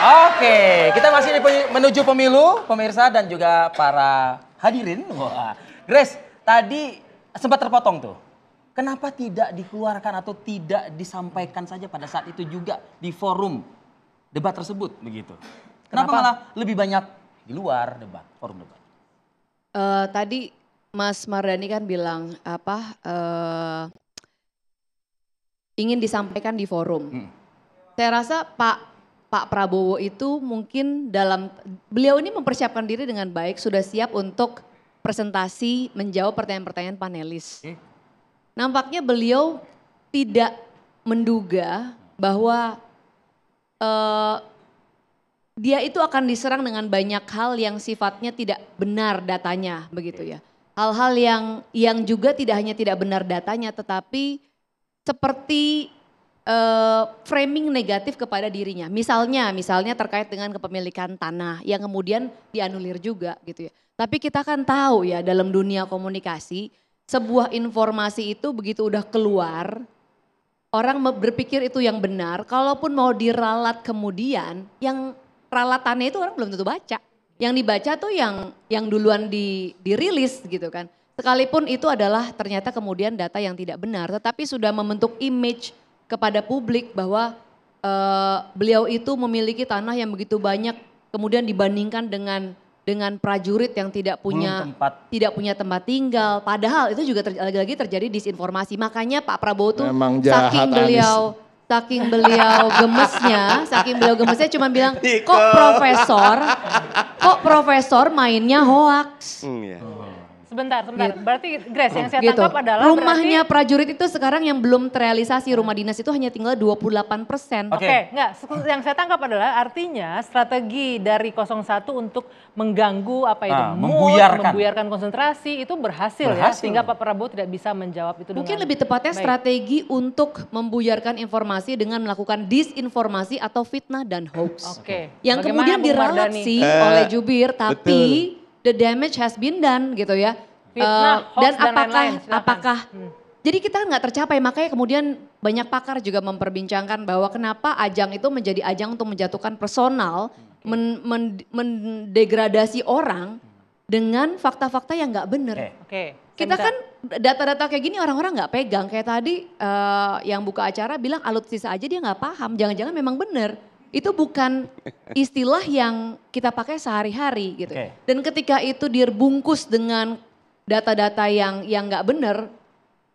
Oke, kita masih menuju pemilu, pemirsa dan juga para hadirin. Wah. Grace, tadi sempat terpotong tuh. Kenapa tidak dikeluarkan atau tidak disampaikan saja pada saat itu juga di forum debat tersebut begitu? Kenapa, Kenapa malah lebih banyak di luar debat, forum debat? uh, tadi Mas Mardani kan bilang apa uh, ingin disampaikan di forum. Hmm. Saya rasa Pak Pak Prabowo itu mungkin dalam beliau ini mempersiapkan diri dengan baik, sudah siap untuk presentasi menjawab pertanyaan-pertanyaan panelis. Hmm. Nampaknya beliau tidak menduga bahwa uh, dia itu akan diserang dengan banyak hal yang sifatnya tidak benar datanya begitu ya. Hal-hal yang yang juga tidak hanya tidak benar datanya tetapi seperti uh, framing negatif kepada dirinya. Misalnya, misalnya terkait dengan kepemilikan tanah yang kemudian dianulir juga gitu ya. Tapi kita kan tahu ya dalam dunia komunikasi sebuah informasi itu begitu udah keluar orang berpikir itu yang benar, kalaupun mau diralat kemudian, yang peralatannya itu orang belum tentu baca. Yang dibaca tuh yang yang duluan di, dirilis gitu kan. Sekalipun itu adalah ternyata kemudian data yang tidak benar, tetapi sudah membentuk image kepada publik bahwa uh, beliau itu memiliki tanah yang begitu banyak, kemudian dibandingkan dengan dengan prajurit yang tidak punya tempat. tidak punya tempat tinggal. Padahal itu juga ter, lagi-lagi terjadi disinformasi. Makanya Pak Prabowo tuh Memang saking beliau Anis saking beliau gemesnya, saking beliau gemesnya cuma bilang, kok profesor, kok profesor mainnya hoax. Mm, yeah. Sebentar, sebentar. Gitu. Berarti Grace yang saya gitu. tangkap adalah rumahnya berarti... prajurit itu sekarang yang belum terrealisasi rumah dinas itu hanya tinggal 28 persen. Oke, okay. okay. Yang saya tangkap adalah artinya strategi dari 01 untuk mengganggu apa itu Ah, mood, membuyarkan. membuyarkan konsentrasi itu berhasil, ya, berhasil ya sehingga Pak Prabowo tidak bisa menjawab itu. Mungkin dengan... lebih tepatnya Baik. strategi untuk membuyarkan informasi dengan melakukan disinformasi atau fitnah dan hoax. Oke. Okay. Yang Bagaimana kemudian diralat sih eh, oleh jubir, tapi betul the damage has been done gitu ya. Fitnah, uh, dan apakah lain -lain, apakah hmm. jadi kita kan nggak tercapai makanya kemudian banyak pakar juga memperbincangkan bahwa kenapa ajang itu menjadi ajang untuk menjatuhkan personal, hmm. men, men, mendegradasi orang dengan fakta-fakta yang nggak benar. Eh. Oke. Okay. Kita kan data-data kayak gini orang-orang nggak pegang kayak tadi uh, yang buka acara bilang alutsista aja dia nggak paham, jangan-jangan memang benar itu bukan istilah yang kita pakai sehari-hari gitu. Okay. Dan ketika itu dibungkus dengan data-data yang yang nggak benar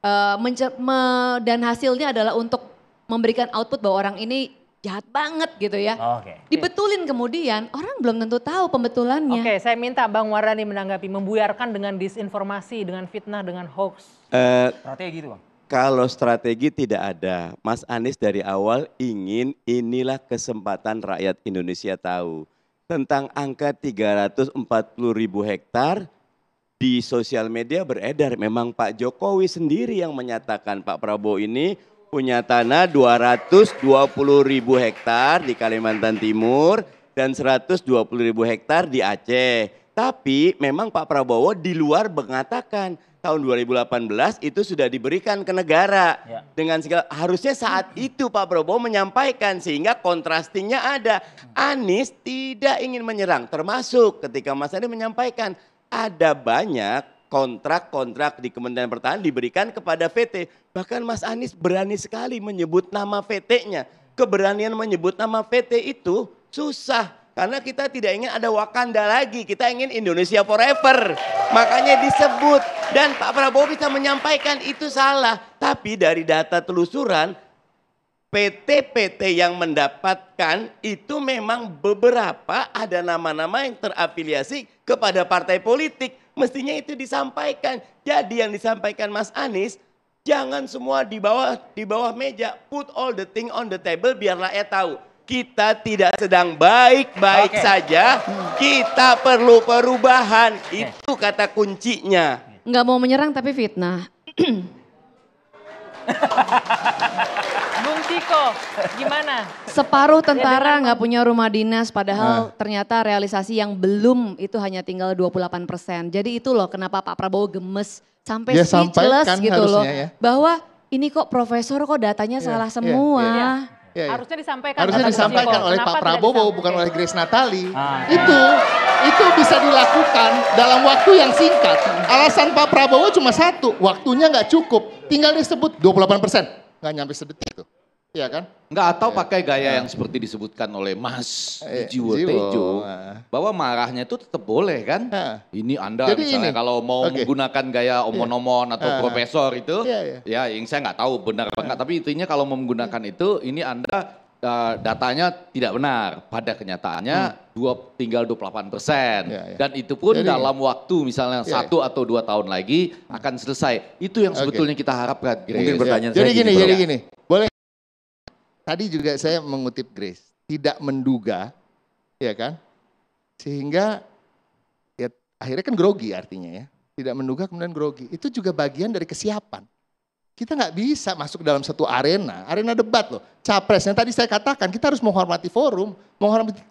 uh, me, dan hasilnya adalah untuk memberikan output bahwa orang ini jahat banget gitu ya. Okay. Dibetulin kemudian orang belum tentu tahu pembetulannya. Oke, okay, saya minta Bang Warani menanggapi membuyarkan dengan disinformasi, dengan fitnah, dengan hoax. Uh, gitu, Bang. Kalau strategi tidak ada, Mas Anies dari awal ingin inilah kesempatan rakyat Indonesia tahu tentang angka 340 ribu hektar di sosial media beredar. Memang Pak Jokowi sendiri yang menyatakan Pak Prabowo ini punya tanah 220 ribu hektar di Kalimantan Timur dan 120 ribu hektar di Aceh. Tapi memang Pak Prabowo di luar mengatakan tahun 2018 itu sudah diberikan ke negara ya. dengan segala harusnya saat itu Pak Prabowo menyampaikan sehingga kontrastingnya ada. Anies tidak ingin menyerang termasuk ketika Mas Anies menyampaikan ada banyak kontrak-kontrak di Kementerian Pertahanan diberikan kepada VT. Bahkan Mas Anies berani sekali menyebut nama VT-nya. Keberanian menyebut nama VT itu susah karena kita tidak ingin ada Wakanda lagi, kita ingin Indonesia forever. Makanya disebut dan Pak Prabowo bisa menyampaikan itu salah. Tapi dari data telusuran PT-PT yang mendapatkan itu memang beberapa ada nama-nama yang terafiliasi kepada partai politik. Mestinya itu disampaikan. Jadi yang disampaikan Mas Anies jangan semua di bawah di bawah meja, put all the thing on the table biar rakyat tahu kita tidak sedang baik-baik okay. saja, kita perlu perubahan. Okay. Itu kata kuncinya. Nggak mau menyerang tapi fitnah. Bung Tiko, gimana? Separuh ya, tentara nggak punya rumah dinas, padahal nah. ternyata realisasi yang belum itu hanya tinggal 28 persen. Jadi itu loh kenapa Pak Prabowo gemes sampai ya, speechless gitu loh. Ya. Bahwa ini kok profesor kok datanya ya, salah iya, semua. Ya, ya. Ya, ya. Harusnya disampaikan. Harusnya disampaikan oleh Pak Prabowo bukan oleh Grace Natali. Ah, iya. itu ya. itu bisa dilakukan dalam waktu yang singkat. Alasan Pak Prabowo cuma satu, waktunya nggak cukup. Tinggal disebut 28 persen, nggak nyampe sedetik tuh. Iya kan? Enggak atau ya. pakai gaya ya. yang seperti disebutkan oleh Mas ya, Jiwo Tejo ah. bahwa marahnya itu tetap boleh kan? Ya. Ini Anda Jadi misalnya ini. kalau mau okay. menggunakan gaya iya. omon-omon ya. atau ya. profesor itu ya, ya. ya yang saya nggak tahu benar apa enggak tapi intinya kalau mau menggunakan ya. itu ini Anda uh, datanya tidak benar. Pada kenyataannya hmm. dua, tinggal 28 persen. Ya, ya. Dan itu pun Jadi, dalam waktu misalnya ya, satu atau dua tahun lagi hmm. akan selesai. Itu yang sebetulnya okay. kita harapkan. Mungkin iya. pertanyaan ya. Jadi gini, gitu, gini, gini jadi gini tadi juga saya mengutip Grace, tidak menduga, ya kan? Sehingga ya akhirnya kan grogi artinya ya. Tidak menduga kemudian grogi. Itu juga bagian dari kesiapan. Kita nggak bisa masuk dalam satu arena, arena debat loh. Capresnya tadi saya katakan kita harus menghormati forum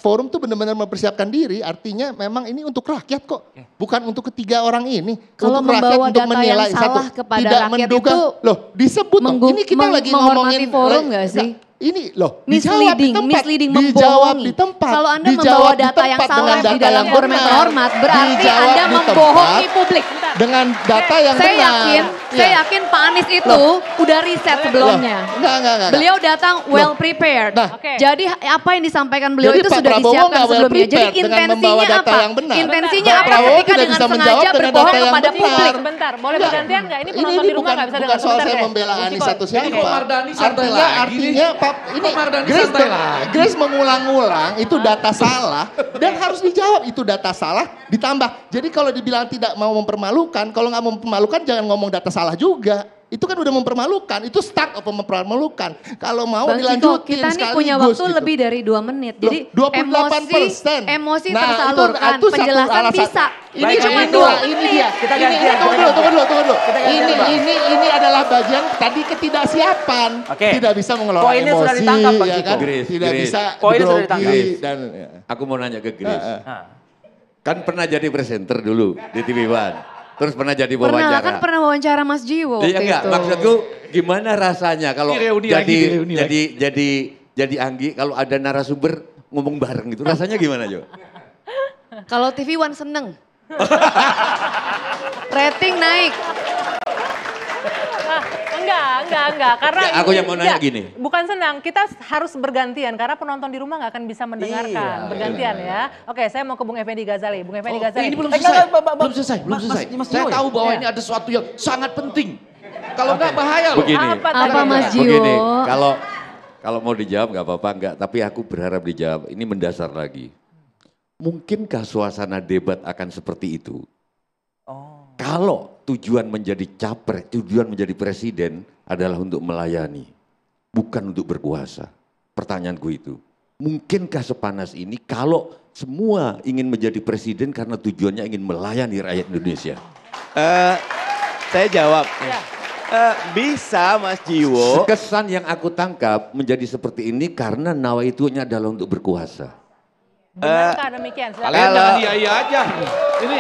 forum tuh benar-benar mempersiapkan diri artinya memang ini untuk rakyat kok bukan untuk ketiga orang ini kalau untuk rakyat untuk menilai satu kepada tidak menduga itu loh disebut menggu- ini kita lagi ngomongin eh, forum gak sih ini loh misleading, dijawab di tempat, misleading, dijawab di tempat. Kalau Anda membawa data yang salah data di dalam forum yang berarti Anda membohongi publik. Dengan data yang saya benar. Yakin, ya. Saya yakin Pak Anies itu loh. udah riset sebelumnya. Loh. Enggak, enggak, enggak. Beliau datang well prepared. Nah. Jadi apa yang disampaikan beliau jadi, itu Pak sudah Prabowo disiapkan sebelumnya. Jadi intensinya apa? Intensinya apa? Prabowo ketika dengan sengaja berbohong kepada publik. Bentar, boleh bergantian nggak? Ini penonton di rumah bisa dengar. Bukan soal saya membela Anies satu siapa. Artinya, artinya Pak, ini Grace, Grace mengulang-ulang itu data salah dan harus dijawab itu data salah ditambah. Jadi kalau dibilang tidak mau mempermalukan, kalau nggak mau mempermalukan jangan ngomong data salah juga itu kan udah mempermalukan. Itu start of mempermalukan. Kalau mau Bang dilanjutin Ciko, kita nih punya waktu gitu. lebih dari 2 menit. Jadi 28 emosi, emosi nah, tersalurkan. Itu, itu Penjelasan alasan. bisa. Ini Baik, cuma dua menit. Ini dia. Kita ganti ini, tunggu dulu, tunggu dulu, tunggu dulu. Ini, ini, ini ini adalah bagian tadi ketidaksiapan. Okay. Tidak bisa mengelola Poinnya emosi. Poinnya Sudah ditangkap, Bang ya kan? Gris, Tidak Gris. bisa Poinnya sudah ditangkap. Gris. Dan, ya. Aku mau nanya ke Grace. Uh, uh. Kan pernah jadi presenter dulu di TV One. Terus pernah jadi wawancara. Pernah, kan pernah wawancara Mas Jiwo iya, waktu iya, enggak, itu. Maksudku gimana rasanya kalau jadi, jadi, jadi jadi Anggi kalau ada narasumber ngomong bareng gitu. Rasanya gimana Jo? kalau TV One seneng. Rating naik enggak, enggak, enggak. Karena ya, aku yang mau nanya ya, gini. Bukan senang, kita harus bergantian karena penonton di rumah nggak akan bisa mendengarkan. Iya, bergantian iya. ya. Oke, saya mau ke Bung Effendi Ghazali. Bung Effendi oh, Ghazali. Ini belum eh, selesai. Eh, belum selesai, belum selesai. Mas, mas, saya tahu bahwa ya. ini ada sesuatu yang sangat penting. Kalau enggak bahaya loh. Begini, apa, apa Mas Begini, kalau kalau mau dijawab nggak apa-apa nggak, tapi aku berharap dijawab. Ini mendasar lagi. Mungkinkah suasana debat akan seperti itu? Oh. Kalau tujuan menjadi capres, tujuan menjadi presiden adalah untuk melayani, bukan untuk berkuasa. Pertanyaanku itu, mungkinkah sepanas ini kalau semua ingin menjadi presiden karena tujuannya ingin melayani rakyat Indonesia? Uh, saya jawab. Uh, bisa Mas Jiwo. Kesan yang aku tangkap menjadi seperti ini karena nawaitunya adalah untuk berkuasa. Benarkah eh, uh, demikian? Kalian jangan iya aja. Ini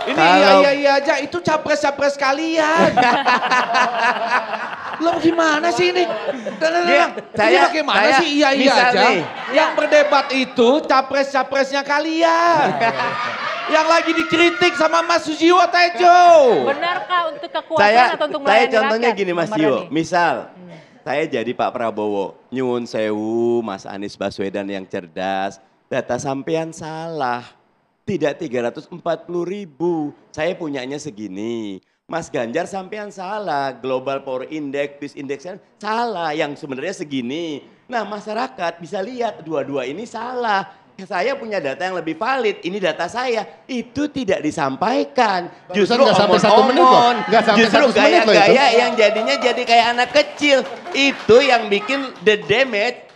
ini iya iya iya aja, itu capres-capres kalian. Lo gimana sih ini? Ya, saya, ini bagaimana saya, sih iya iya aja? Nih. Yang berdebat itu capres-capresnya kalian. Iya, iya, iya. yang lagi dikritik sama Mas Sujiwo Tejo. Benarkah untuk kekuatan saya, atau untuk melayani Saya contohnya rakyat? gini Mas Sujiwo, misal hmm. saya jadi Pak Prabowo, nyuwun sewu Mas Anies Baswedan yang cerdas, data sampean salah tidak 340 ribu, saya punyanya segini. Mas Ganjar sampean salah, Global Power Index, Peace Index kan salah yang sebenarnya segini. Nah masyarakat bisa lihat dua-dua ini salah. Saya punya data yang lebih valid, ini data saya. Itu tidak disampaikan. Justru nggak sampai satu menit loh. Nggak Justru gaya, gaya yang jadinya jadi kayak anak kecil. Itu yang bikin the damage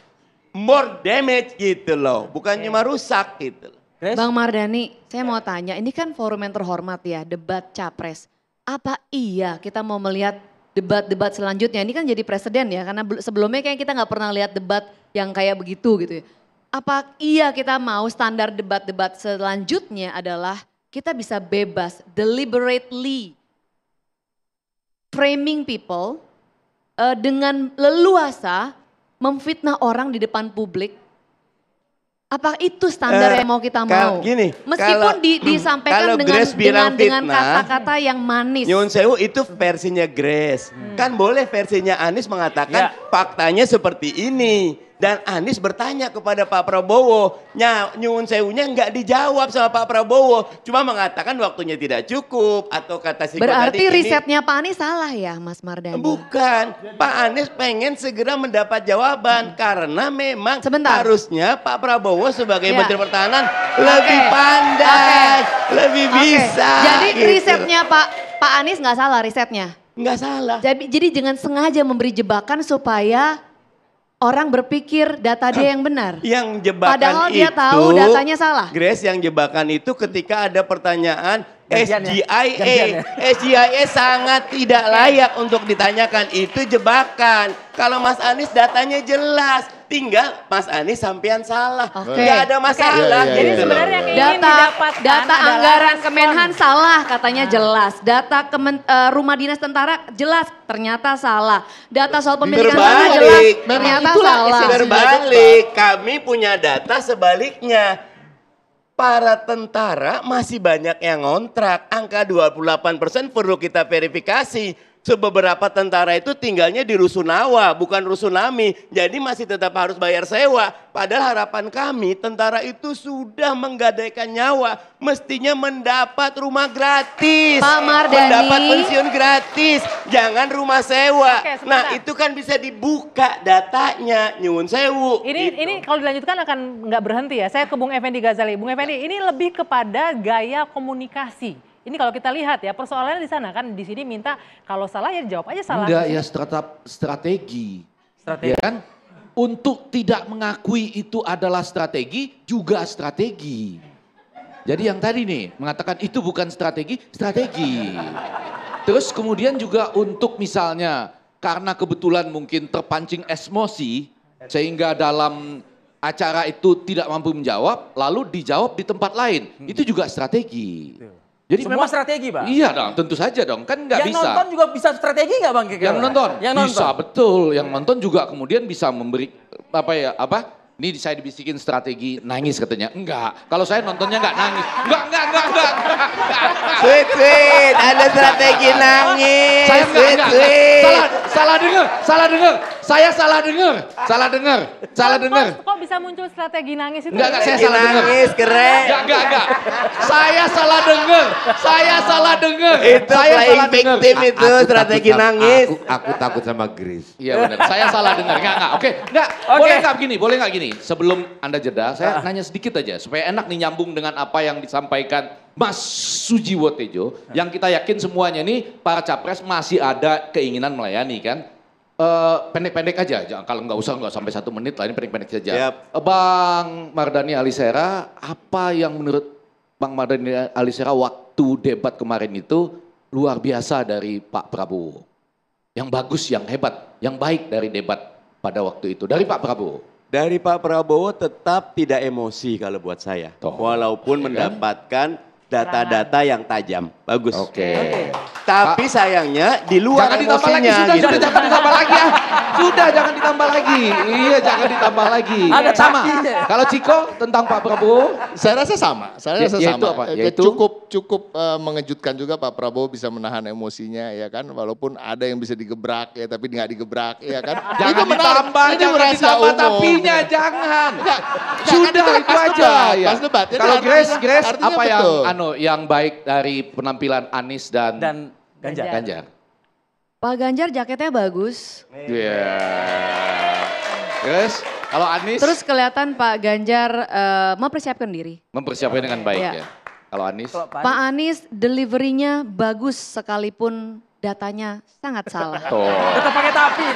more damage gitu loh. Bukan cuma rusak gitu loh. Yes? Bang Mardhani, saya mau tanya, ini kan forum yang terhormat ya, debat capres. Apa iya kita mau melihat debat-debat selanjutnya? Ini kan jadi presiden ya, karena sebelumnya kayak kita nggak pernah lihat debat yang kayak begitu gitu ya. Apa iya kita mau standar debat-debat selanjutnya adalah kita bisa bebas, deliberately framing people uh, dengan leluasa memfitnah orang di depan publik apa itu standar uh, yang mau kita mau? Gini, Meskipun kalau, di, disampaikan kalau dengan dengan kata-kata yang manis. Nyun Sewu itu versinya Grace. Hmm. Kan boleh versinya Anis mengatakan ya. faktanya seperti ini. Dan Anies bertanya kepada Pak Prabowo, nyun sewunya nggak dijawab sama Pak Prabowo, cuma mengatakan waktunya tidak cukup atau kata si Berarti risetnya Pak Anies salah ya Mas Mardani? Bukan, Pak Anies pengen segera mendapat jawaban hmm. karena memang Sebentar. harusnya Pak Prabowo sebagai ya. Menteri Pertahanan okay. lebih pandai, okay. lebih okay. bisa. Jadi gitu. risetnya Pak Pak Anies nggak salah risetnya? Nggak salah. Jadi, jadi dengan sengaja memberi jebakan supaya orang berpikir data dia yang benar. Yang jebakan Padahal itu, dia tahu datanya salah. Grace yang jebakan itu ketika ada pertanyaan SGIA, ya? SGIA e, ya? e sangat tidak layak untuk ditanyakan. Itu jebakan. Kalau Mas Anies datanya jelas, tinggal Mas Anies sampean salah. Oke. Okay. ada masalah. Iya, iya, gitu iya. Okay. Jadi sebenarnya yang ingin data, didapatkan data anggaran respon. Kemenhan salah katanya nah. jelas. Data kemen, uh, rumah dinas tentara jelas ternyata salah. Data soal pendidikan berbalik. jelas ternyata Itulah salah. Berbalik. Kami punya data sebaliknya para tentara masih banyak yang ngontrak. Angka 28 perlu kita verifikasi. Sebeberapa tentara itu tinggalnya di Rusunawa, bukan Rusunami. Jadi masih tetap harus bayar sewa. Padahal harapan kami tentara itu sudah menggadaikan nyawa. Mestinya mendapat rumah gratis. Pak Mardani. Mendapat pensiun gratis. Jangan rumah sewa. Oke, nah itu kan bisa dibuka datanya. Nyun sewu. Ini gitu. ini kalau dilanjutkan akan nggak berhenti ya. Saya ke Bung Effendi Ghazali. Bung Effendi ini lebih kepada gaya komunikasi ini kalau kita lihat ya persoalannya di sana kan di sini minta kalau salah ya jawab aja salah. Enggak ya strategi. Strategi. Ya kan? Untuk tidak mengakui itu adalah strategi juga strategi. Jadi yang tadi nih mengatakan itu bukan strategi, strategi. Terus kemudian juga untuk misalnya karena kebetulan mungkin terpancing esmosi sehingga dalam acara itu tidak mampu menjawab lalu dijawab di tempat lain. Hmm. Itu juga strategi. Jadi Semua memang strategi, Bang. Iya dong, tentu saja dong. Kan nggak bisa. Yang nonton juga bisa strategi nggak, Bang? Yang nonton. Yang nonton. Bisa, betul. Yang nonton juga kemudian bisa memberi apa ya, apa? Ini saya dibisikin strategi nangis katanya. Enggak. Kalau saya nontonnya enggak nangis. Enggak, enggak, enggak, enggak. Sweet, sweet. Ada strategi nangis. Saya enggak, sweet, enggak, enggak. Salah, salah dengar, salah dengar. Saya salah dengar, salah dengar, salah dengar bisa muncul strategi nangis itu. Enggak, enggak, saya salah Nangis, keren. Enggak, enggak, enggak. Saya salah dengar. Saya salah dengar. Itu saya salah dengar. victim itu aku strategi nangis. Aku, aku takut sama gris Iya benar. Saya salah dengar. Enggak, enggak. Oke, enggak. Okay. Boleh enggak gini, boleh enggak gini. Sebelum Anda jeda, saya ah. nanya sedikit aja supaya enak nih nyambung dengan apa yang disampaikan Mas Sujiwo Tejo ah. yang kita yakin semuanya nih para capres masih ada keinginan melayani kan pendek eh, pendek-pendek aja, jangan kalau nggak usah nggak sampai satu menit lah ini pendek-pendek saja. Yep. Eh, Bang Mardani Alisera, apa yang menurut Bang Mardani Alisera waktu debat kemarin itu luar biasa dari Pak Prabowo? Yang bagus, yang hebat, yang baik dari debat pada waktu itu dari Pak Prabowo. Dari Pak Prabowo tetap tidak emosi kalau buat saya, Toh. walaupun ya, mendapatkan data-data yang tajam. Bagus. Oke. Okay. Tapi sayangnya di luar jangan ditambah lagi sudah gitu. sudah jangan ditambah lagi ya. Sudah jangan ditambah lagi. Iya jangan ditambah lagi. Ada sama. Kalau Ciko tentang Pak Prabowo, saya rasa sama. Saya rasa ya, ya sama. Apa? Ya itu cukup cukup uh, mengejutkan juga Pak Prabowo bisa menahan emosinya ya kan walaupun ada yang bisa digebrak ya tapi nggak digebrak ya kan jangan itu ditambah, ini jangan ditambah umum. tapinya jangan ya, sudah itu, aja ya. ya. pas debat kalau Grace Grace apa betul. yang anu yang baik dari penampilan Anies dan dan Ganjar Ganjar Pak Ganjar jaketnya bagus iya yeah. kalau Anis terus kelihatan Pak Ganjar uh, mempersiapkan diri mempersiapkan dengan baik yeah. ya. Kalau Anies? Kalau Pak, Pak Anies deliverynya bagus sekalipun datanya sangat salah. Tetap pakai tapi.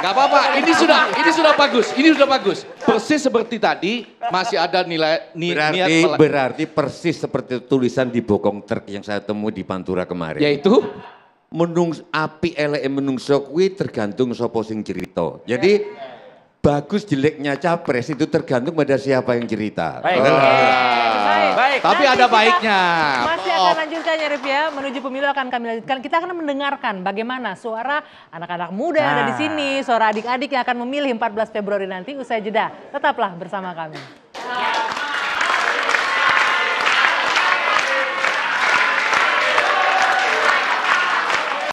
Gak apa-apa, ini sudah ini sudah bagus, ini sudah bagus. Persis seperti tadi masih ada nilai ni, berarti, niat berarti persis seperti tulisan di bokong truk yang saya temui di Pantura kemarin. Yaitu menung api ele menungso kuwi tergantung soposing sing cerita. Jadi bagus jeleknya capres itu tergantung pada siapa yang cerita. Baik. Oh. Baik. Baik. Tapi Nanti ada baiknya. Masih akan oh. lanjutkannya Rif ya, menuju pemilu akan kami lanjutkan. Kita akan mendengarkan bagaimana suara anak-anak muda yang ada di nah. sini, suara adik-adik yang akan memilih 14 Februari nanti usai jeda. Tetaplah bersama kami.